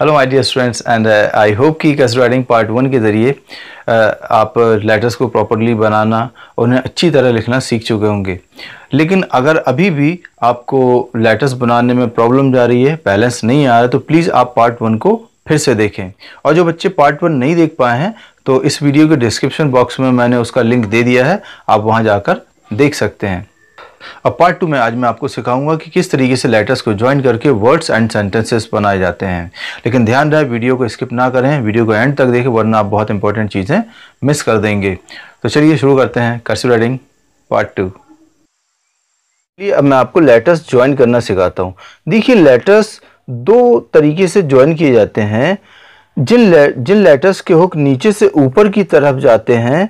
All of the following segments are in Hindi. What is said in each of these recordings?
Hello my dear students and I hope कि कस राइडिंग पार्ट वन के ज़रिए uh, आप लेटर्स को प्रॉपरली बनाना और उन्हें अच्छी तरह लिखना सीख चुके होंगे लेकिन अगर अभी भी आपको लेटर्स बनाने में प्रॉब्लम जा रही है बैलेंस नहीं आ रहा तो प्लीज़ आप पार्ट वन को फिर से देखें और जो बच्चे पार्ट वन नहीं देख पाए हैं तो इस वीडियो के डिस्क्रिप्शन बॉक्स में मैंने उसका लिंक दे दिया है आप वहाँ जाकर देख सकते हैं अब पार्ट टू में आज मैं आपको सिखाऊंगा कि किस तरीके से लेटर्स को ज्वाइन करके वर्ड्स एंड सेंटेंसेस बनाए जाते हैं लेकिन ध्यान रहे वीडियो को स्किप ना करें वीडियो को एंड तक देखें वरना आप बहुत इंपॉर्टेंट चीज़ें मिस कर देंगे तो चलिए शुरू करते हैं कर्सिव राइटिंग पार्ट टू चलिए अब मैं आपको लेटर्स ज्वाइन करना सिखाता हूँ देखिए लेटर्स दो तरीके से ज्वाइन किए जाते हैं जिन ले, जिन लेटर्स के हुक नीचे से ऊपर की तरफ जाते हैं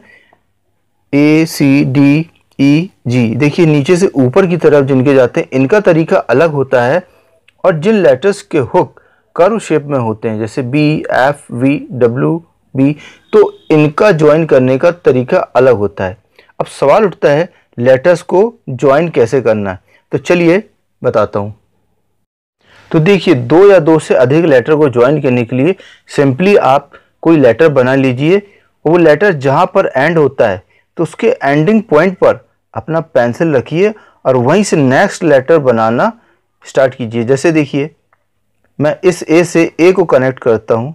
ए सी डी ई e, जी देखिए नीचे से ऊपर की तरफ जिनके जाते हैं इनका तरीका अलग होता है और जिन लेटर्स के हुक कर्व शेप में होते हैं जैसे B F V W B तो इनका ज्वाइन करने का तरीका अलग होता है अब सवाल उठता है लेटर्स को ज्वाइन कैसे करना है तो चलिए बताता हूँ तो देखिए दो या दो से अधिक लेटर को ज्वाइन करने के लिए सिंपली आप कोई लेटर बना लीजिए वो लेटर जहाँ पर एंड होता है तो उसके एंडिंग पॉइंट पर अपना पेंसिल रखिए और वहीं से नेक्स्ट लेटर बनाना स्टार्ट कीजिए जैसे देखिए मैं इस ए से ए को कनेक्ट करता हूँ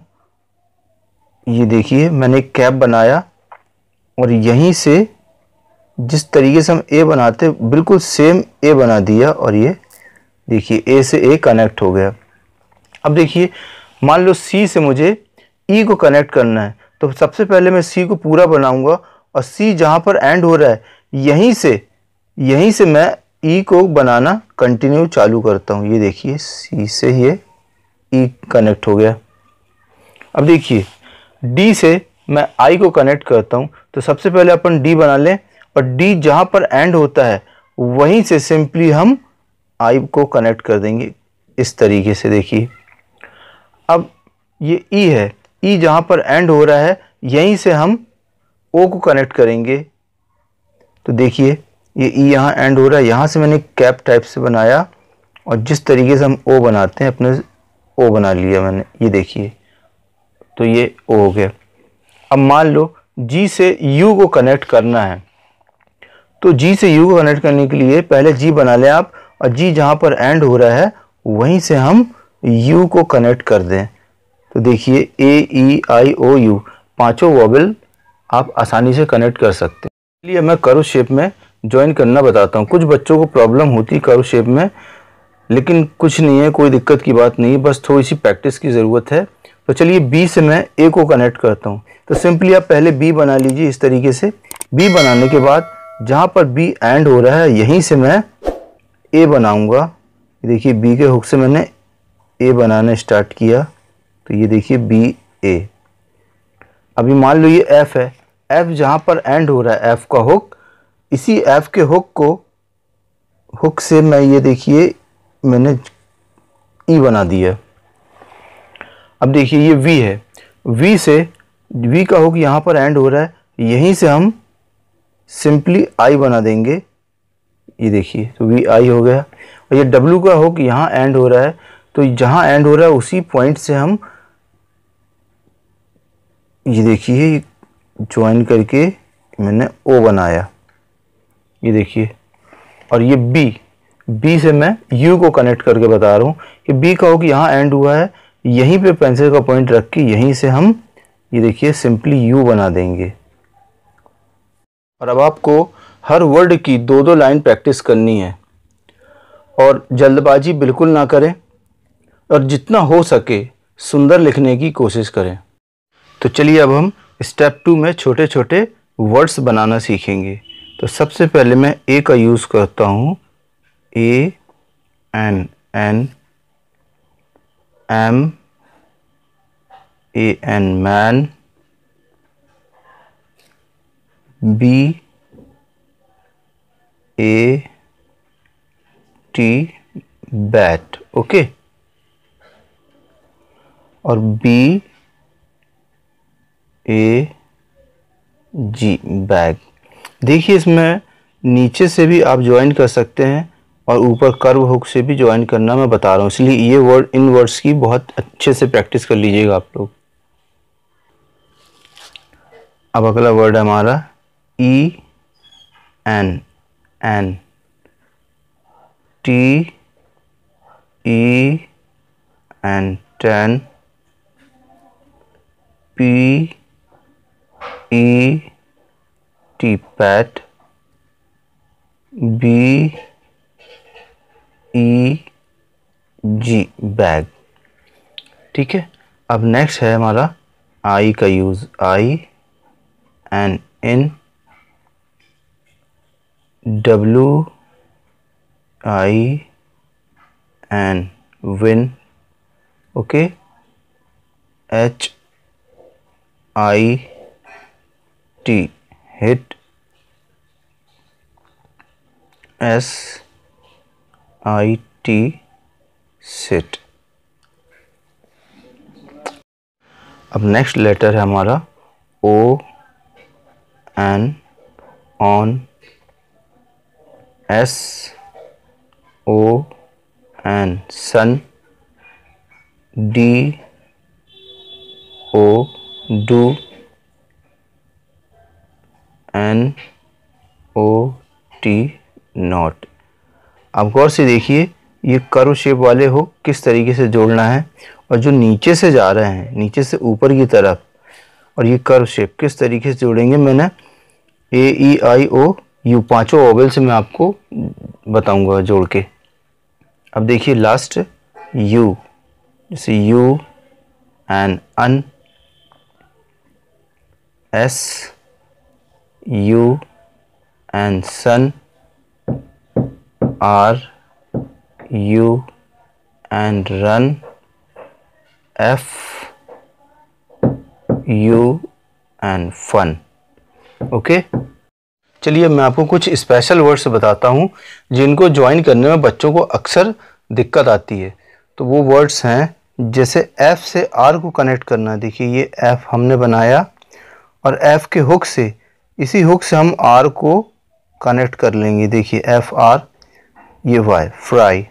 ये देखिए मैंने एक कैप बनाया और यहीं से जिस तरीके से हम ए बनाते बिल्कुल सेम ए बना दिया और ये देखिए ए से ए कनेक्ट हो गया अब देखिए मान लो सी से मुझे ई e को कनेक्ट करना है तो सबसे पहले मैं सी को पूरा बनाऊंगा और सी जहाँ पर एंड हो रहा है यहीं से यहीं से मैं ई e को बनाना कंटिन्यू चालू करता हूँ ये देखिए सी से ये ई e कनेक्ट हो गया अब देखिए डी से मैं आई को कनेक्ट करता हूँ तो सबसे पहले अपन डी बना लें और डी जहाँ पर एंड होता है वहीं से सिंपली हम आई को कनेक्ट कर देंगे इस तरीके से देखिए अब ये ई e है ई जहाँ पर एंड हो रहा है यहीं से हम ओ को कनेक्ट करेंगे तो देखिए ये ई e यहाँ एंड हो रहा है यहाँ से मैंने कैप टाइप से बनाया और जिस तरीके से हम ओ बनाते हैं अपने ओ बना लिया मैंने ये देखिए तो ये ओ हो गया अब मान लो जी से यू को कनेक्ट करना है तो जी से यू को कनेक्ट करने के लिए पहले जी बना लें आप और जी जहाँ पर एंड हो रहा है वहीं से हम यू को कनेक्ट कर दें तो देखिए ए ई आई ओ यू पाँचों वॉबल आप आसानी से कनेक्ट कर सकते हैं इसलिए मैं करो शेप में ज्वाइन करना बताता हूँ कुछ बच्चों को प्रॉब्लम होती करो शेप में लेकिन कुछ नहीं है कोई दिक्कत की बात नहीं है बस थोड़ी सी प्रैक्टिस की ज़रूरत है तो चलिए बी से मैं ए को कनेक्ट करता हूँ तो सिंपली आप पहले बी बना लीजिए इस तरीके से बी बनाने के बाद जहाँ पर बी एंड हो रहा है यहीं से मैं ए बनाऊँगा देखिए बी के हुक से मैंने ए बनाना स्टार्ट किया तो ये देखिए बी ए अभी मान लो ये एफ़ है एफ जहाँ पर एंड हो रहा है एफ का हुक इसी एफ के हुक को हुक से मैं ये देखिए मैंने ई e बना दिया अब देखिए ये वी है वी से वी का हुक यहाँ पर एंड हो रहा है यहीं से हम सिंपली आई बना देंगे ये देखिए तो वी आई हो गया और ये डब्ल्यू का हुक यहाँ एंड हो रहा है तो जहाँ एंड हो रहा है उसी पॉइंट से हम ये देखिए ज्वाइन करके मैंने ओ बनाया ये देखिए और ये बी बी से मैं यू को कनेक्ट करके बता रहा हूँ कि बी का हो कि यहाँ एंड हुआ है यहीं पे पेंसिल का पॉइंट रख के यहीं से हम ये देखिए सिंपली यू बना देंगे और अब आपको हर वर्ड की दो दो लाइन प्रैक्टिस करनी है और जल्दबाजी बिल्कुल ना करें और जितना हो सके सुंदर लिखने की कोशिश करें तो चलिए अब हम स्टेप टू में छोटे छोटे वर्ड्स बनाना सीखेंगे तो सबसे पहले मैं ए का यूज़ करता हूँ A N N M A N man B A T bat okay और बी ए जी बैग देखिए इसमें नीचे से भी आप ज्वाइन कर सकते हैं और ऊपर कर्व हुक से भी ज्वाइन करना मैं बता रहा हूँ इसलिए ये वर्ड इन वर्ड्स की बहुत अच्छे से प्रैक्टिस कर लीजिएगा आप लोग अब अगला वर्ड है हमारा E N N T E N ten P A T pat B E G bag ठीक है अब नेक्स्ट है हमारा आई का use I N in W I N win okay H I T hit S I T set अब नेक्स्ट लेटर है हमारा O N on S O N son D O do N O T not आप गौर से देखिए ये कर्व शेप वाले हो किस तरीके से जोड़ना है और जो नीचे से जा रहे हैं नीचे से ऊपर की तरफ और ये कर्व शेप किस तरीके से जोड़ेंगे मैंने ए ई आई ओ यू पांचों ओवल से मैं आपको बताऊंगा जोड़ के अब देखिए लास्ट यू जैसे U N un S you and son r you and run f you and fun okay okay? चलिए मैं आपको कुछ स्पेशल वर्ड्स बताता हूँ जिनको ज्वाइन करने में बच्चों को अक्सर दिक्कत आती है तो वो वर्ड्स हैं जैसे एफ़ से आर को कनेक्ट करना देखिए ये एफ़ हमने बनाया और एफ़ के हुक से इसी हुक से हम आर को कनेक्ट कर लेंगे देखिए एफ आर ये Y fry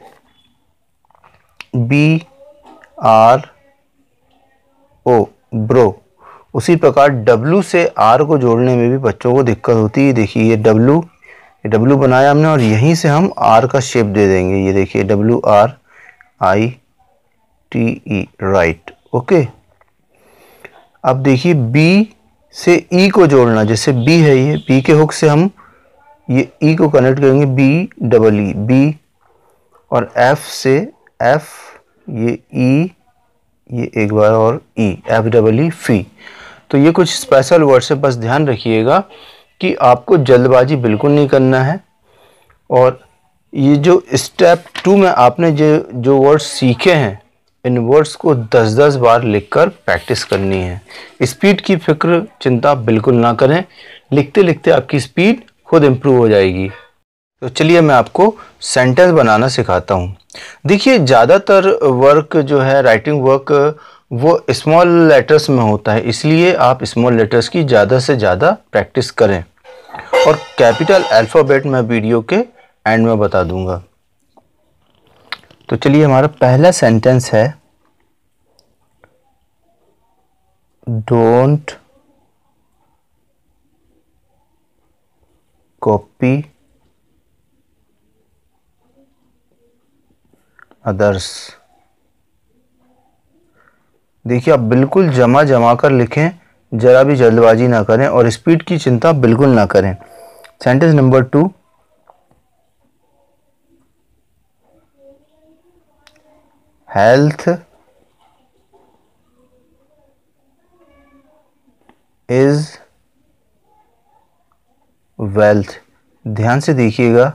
B R O bro उसी प्रकार डब्लू से आर को जोड़ने में भी बच्चों को दिक्कत होती है देखिए ये डब्लू ये डब्लू बनाया हमने और यहीं से हम आर का शेप दे देंगे ये देखिए W R I T E write okay अब देखिए बी से ई e को जोड़ना जैसे बी है ये बी के हुक से हम ये ई e को कनेक्ट करेंगे बी डबल ई बी और एफ से एफ ये ई e, ये एक बार और ई एफ डबल ई फी तो ये कुछ स्पेशल वर्ड्स है बस ध्यान रखिएगा कि आपको जल्दबाजी बिल्कुल नहीं करना है और ये जो स्टेप टू में आपने जो जो वर्ड सीखे हैं इन वर्ड्स को 10-10 बार लिखकर प्रैक्टिस करनी है स्पीड की फिक्र चिंता बिल्कुल ना करें लिखते लिखते आपकी स्पीड खुद इम्प्रूव हो जाएगी तो चलिए मैं आपको सेंटेंस बनाना सिखाता हूँ देखिए ज़्यादातर वर्क जो है राइटिंग वर्क वो स्मॉल लेटर्स में होता है इसलिए आप स्मॉल लेटर्स की ज़्यादा से ज़्यादा प्रैक्टिस करें और कैपिटल अल्फ़ाबेट मैं वीडियो के एंड में बता दूंगा तो चलिए हमारा पहला सेंटेंस है डोंट कॉपी अदर्स देखिए आप बिल्कुल जमा जमा कर लिखें ज़रा भी जल्दबाजी ना करें और स्पीड की चिंता बिल्कुल ना करें sentence number two health is wealth ध्यान से देखिएगा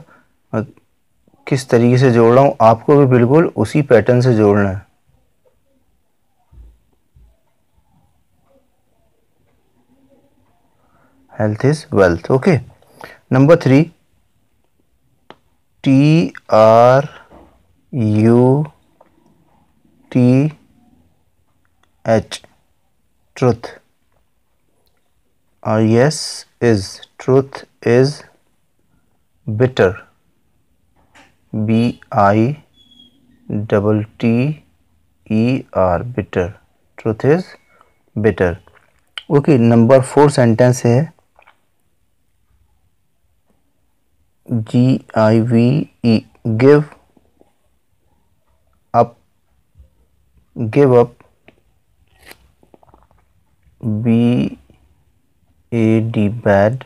किस तरीके से जोड़ रहा हूँ आपको भी बिल्कुल उसी पैटर्न से जोड़ना है health is wealth okay number three T R U T H truth और yes is truth is bitter B I double T E R bitter truth is bitter okay number four sentence है G I V E give give up B A D bad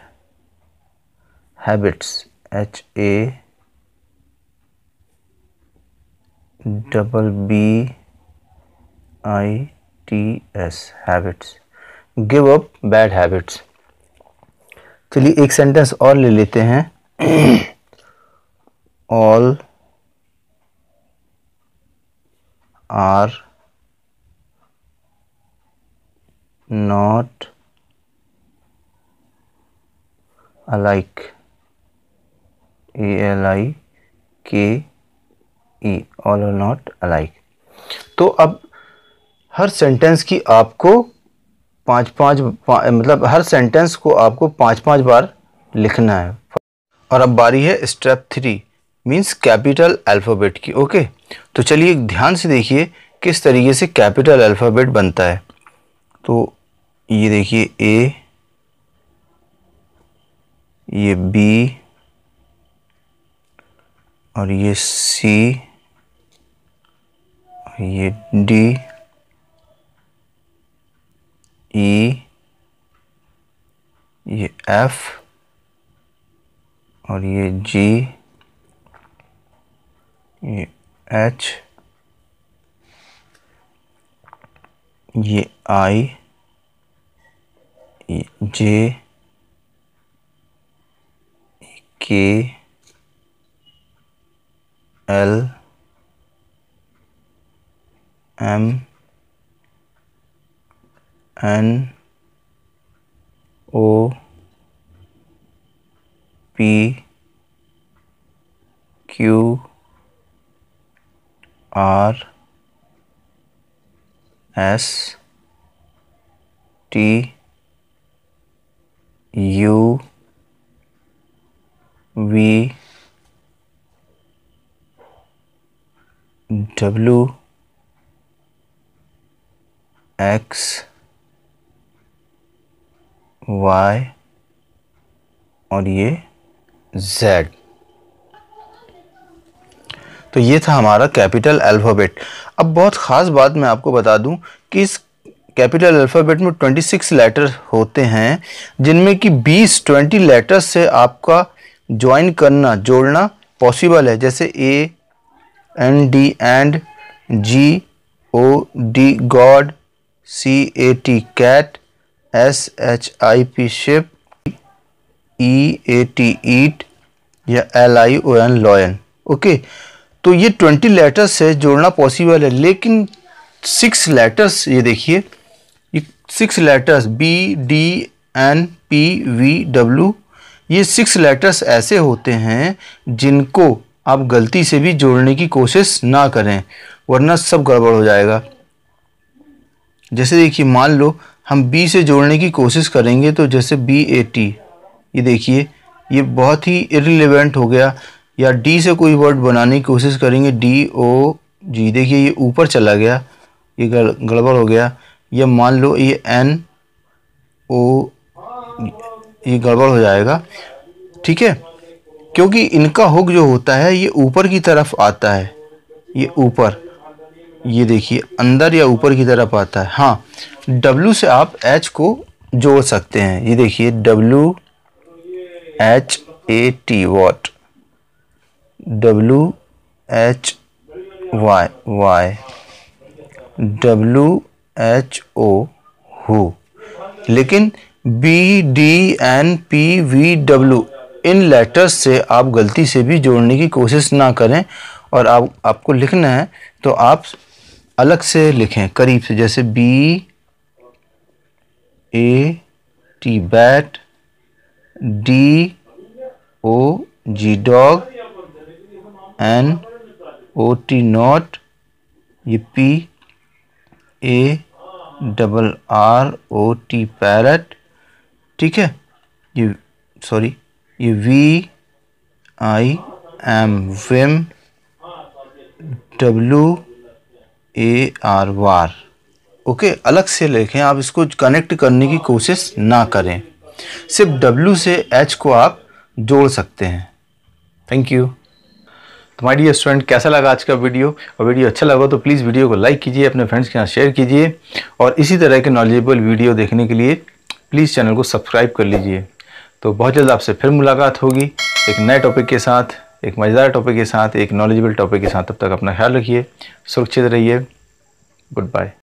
habits H A double B I T S habits give up bad habits चलिए एक सेंटेंस और ले लेते हैं all are not alike a l i k e all are not alike तो अब हर सेंटेंस की आपको पाँच पाँच पा, मतलब हर सेंटेंस को आपको पाँच पाँच बार लिखना है और अब बारी है step three means capital alphabet की ओके तो चलिए ध्यान से देखिए किस तरीके से कैपिटल अल्फ़ाबेट बनता है तो ये देखिए ए ये बी और ये सी ये डी ई ये एफ और ये जी e, ये एच ये I J K L M N O P Q R S T U V W X Y और ये Z तो ये था हमारा कैपिटल अल्फ़ाबेट अब बहुत ख़ास बात मैं आपको बता दूं कि इस कैपिटल अल्फ़ाबेट में 26 लेटर होते हैं जिनमें कि 20 20 लेटर्स से आपका ज्वाइन करना जोड़ना पॉसिबल है जैसे A N D and G O D god C A T cat S H I P ship E A T eat या L I O N lion okay तो ये ट्वेंटी लेटर्स से जोड़ना पॉसिबल है लेकिन सिक्स लेटर्स ये देखिए six letters B D N P V W ये सिक्स लेटर्स ऐसे होते हैं जिनको आप गलती से भी जोड़ने की कोशिश ना करें वरना सब गड़बड़ हो जाएगा जैसे देखिए मान लो हम बी से जोड़ने की कोशिश करेंगे तो जैसे बी ए टी ये देखिए ये बहुत ही इरिलेवेंट हो गया या डी से कोई वर्ड बनाने की कोशिश करेंगे डी ओ जी देखिए ये ऊपर चला गया ये गड़बड़ हो गया ये मान लो ये एन ओ ये गड़बड़ हो जाएगा ठीक है क्योंकि इनका हुक जो होता है ये ऊपर की तरफ आता है ये ऊपर ये देखिए अंदर या ऊपर की तरफ आता है हाँ डब्लू से आप एच को जोड़ सकते हैं ये देखिए W H A T what W H Y why W H O who लेकिन B D N P V W इन लेटर्स से आप गलती से भी जोड़ने की कोशिश ना करें और आप आपको लिखना है तो आप अलग से लिखें करीब से जैसे B A T bat D O G dog N O T not ये P A double R O T parrot ठीक है ये सॉरी ये V I M vim W A R war okay अलग से लिखें आप इसको कनेक्ट करने की कोशिश ना करें सिर्फ डब्लू से एच को आप जोड़ सकते हैं thank you my dear student कैसा लगा आज का वीडियो और वीडियो अच्छा लगा तो प्लीज़ वीडियो को लाइक कीजिए अपने फ्रेंड्स के साथ शेयर कीजिए और इसी तरह के नॉलेजेबल वीडियो देखने के लिए प्लीज़ चैनल को सब्सक्राइब कर लीजिए तो बहुत जल्द आपसे फिर मुलाकात होगी एक नए टॉपिक के साथ एक मज़ेदार टॉपिक के साथ एक नॉलेजेबल टॉपिक के साथ तब तक अपना ख्याल रखिए सुरक्षित रहिए गुड बाय